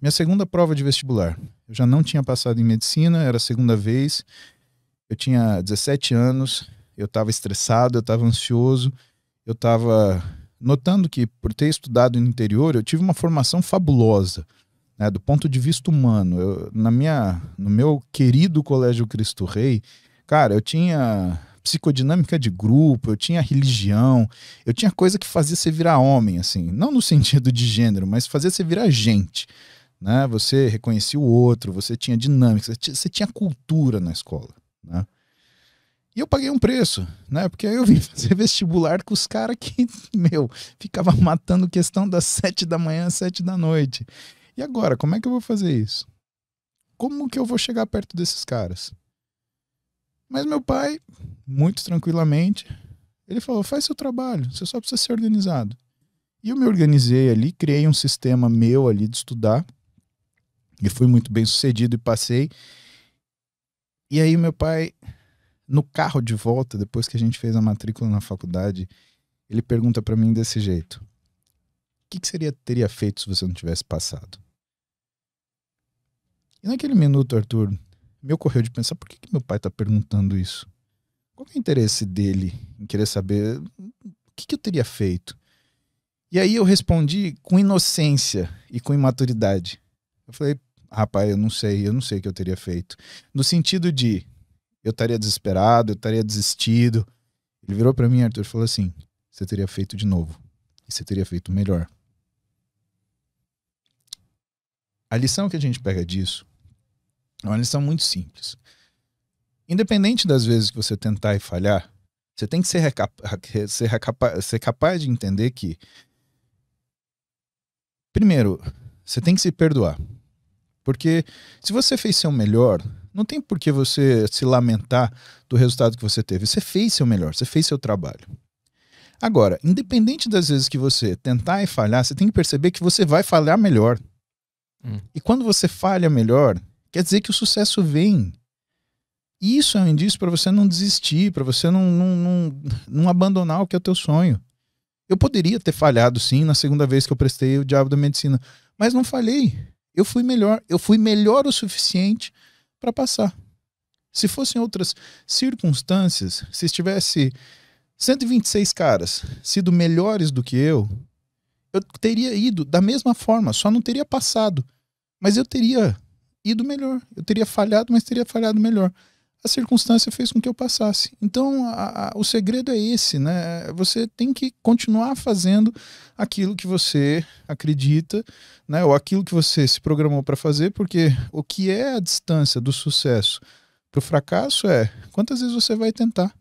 Minha segunda prova de vestibular. Eu já não tinha passado em medicina, era a segunda vez. Eu tinha 17 anos, eu estava estressado, eu estava ansioso, eu estava notando que, por ter estudado no interior, eu tive uma formação fabulosa, né, do ponto de vista humano. Eu, na minha, no meu querido Colégio Cristo Rei, cara, eu tinha psicodinâmica de grupo, eu tinha religião, eu tinha coisa que fazia você virar homem, assim, não no sentido de gênero, mas fazia você virar gente né? Você reconhecia o outro, você tinha dinâmica, você tinha cultura na escola, né? E eu paguei um preço, né? Porque aí eu vim fazer vestibular com os caras que, meu, ficava matando questão das sete da manhã às sete da noite. E agora, como é que eu vou fazer isso? Como que eu vou chegar perto desses caras? Mas meu pai, muito tranquilamente, ele falou: faz seu trabalho, você só precisa ser organizado. E eu me organizei ali, criei um sistema meu ali de estudar e fui muito bem sucedido e passei. E aí meu pai, no carro de volta, depois que a gente fez a matrícula na faculdade, ele pergunta para mim desse jeito: O que, que seria teria feito se você não tivesse passado? E naquele minuto, Arthur, me ocorreu de pensar: por que, que meu pai está perguntando isso? Qual é o interesse dele em querer saber o que, que eu teria feito? E aí eu respondi com inocência e com imaturidade. Eu falei: rapaz, eu não sei, eu não sei o que eu teria feito. No sentido de eu estaria desesperado, eu estaria desistido. Ele virou para mim, Arthur, e falou assim: você teria feito de novo. E você teria feito melhor. A lição que a gente pega disso é uma lição muito simples. Independente das vezes que você tentar e falhar, você tem que ser, ser, ser capaz de entender que, primeiro, você tem que se perdoar. Porque se você fez seu melhor, não tem por que você se lamentar do resultado que você teve. Você fez seu melhor, você fez seu trabalho. Agora, independente das vezes que você tentar e falhar, você tem que perceber que você vai falhar melhor. Hum. E quando você falha melhor, quer dizer que o sucesso vem. E isso é um indício para você não desistir, para você não, não, não, não abandonar o que é o teu sonho. Eu poderia ter falhado sim na segunda vez que eu prestei o diabo da medicina, mas não falhei. Eu fui melhor, eu fui melhor o suficiente para passar. Se fossem outras circunstâncias, se estivesse 126 caras sido melhores do que eu, eu teria ido da mesma forma, só não teria passado. Mas eu teria ido melhor. Eu teria falhado, mas teria falhado melhor a circunstância fez com que eu passasse. Então, a, a, o segredo é esse, né? Você tem que continuar fazendo aquilo que você acredita, né? Ou aquilo que você se programou para fazer, porque o que é a distância do sucesso para o fracasso é quantas vezes você vai tentar.